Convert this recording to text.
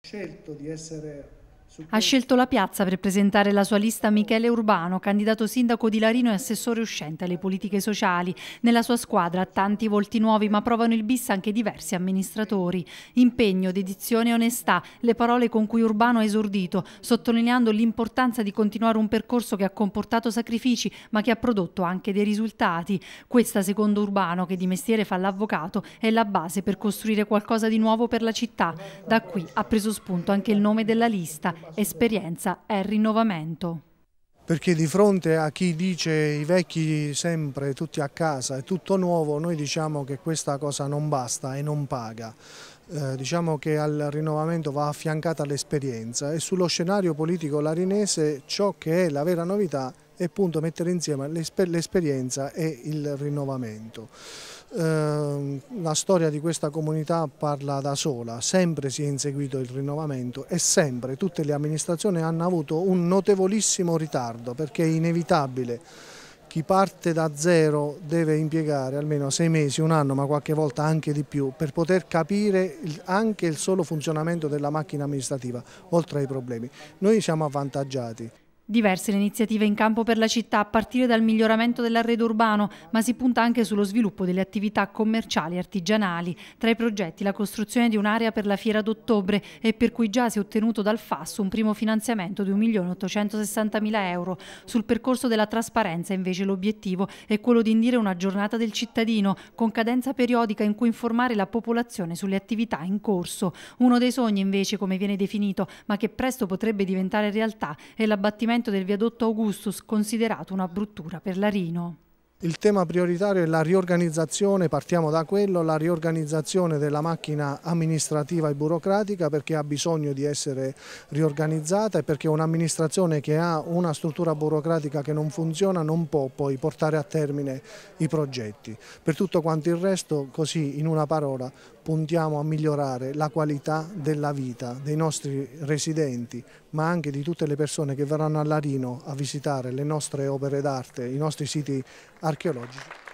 scelto di essere ha scelto la piazza per presentare la sua lista Michele Urbano, candidato sindaco di Larino e assessore uscente alle politiche sociali. Nella sua squadra tanti volti nuovi, ma provano il bis anche diversi amministratori. Impegno, dedizione e onestà, le parole con cui Urbano ha esordito, sottolineando l'importanza di continuare un percorso che ha comportato sacrifici, ma che ha prodotto anche dei risultati. Questa, secondo Urbano, che di mestiere fa l'avvocato, è la base per costruire qualcosa di nuovo per la città. Da qui ha preso spunto anche il nome della lista, esperienza e rinnovamento. Perché di fronte a chi dice i vecchi sempre tutti a casa e tutto nuovo, noi diciamo che questa cosa non basta e non paga. Eh, diciamo che al rinnovamento va affiancata l'esperienza e sullo scenario politico larinese ciò che è la vera novità e appunto mettere insieme l'esperienza e il rinnovamento. Ehm, la storia di questa comunità parla da sola, sempre si è inseguito il rinnovamento e sempre tutte le amministrazioni hanno avuto un notevolissimo ritardo perché è inevitabile chi parte da zero deve impiegare almeno sei mesi, un anno, ma qualche volta anche di più, per poter capire anche il solo funzionamento della macchina amministrativa, oltre ai problemi. Noi siamo avvantaggiati. Diverse le iniziative in campo per la città, a partire dal miglioramento dell'arredo urbano, ma si punta anche sullo sviluppo delle attività commerciali e artigianali. Tra i progetti la costruzione di un'area per la fiera d'ottobre e per cui già si è ottenuto dal FAS un primo finanziamento di 1.860.000 euro. Sul percorso della trasparenza invece l'obiettivo è quello di indire una giornata del cittadino con cadenza periodica in cui informare la popolazione sulle attività in corso. Uno dei sogni invece, come viene definito, ma che presto potrebbe diventare realtà, è l'abbattimento completamento del viadotto Augustus, considerato una bruttura per l'Arino. Il tema prioritario è la riorganizzazione, partiamo da quello, la riorganizzazione della macchina amministrativa e burocratica perché ha bisogno di essere riorganizzata e perché un'amministrazione che ha una struttura burocratica che non funziona non può poi portare a termine i progetti. Per tutto quanto il resto, così in una parola, puntiamo a migliorare la qualità della vita dei nostri residenti, ma anche di tutte le persone che verranno a Larino a visitare le nostre opere d'arte, i nostri siti archeologici.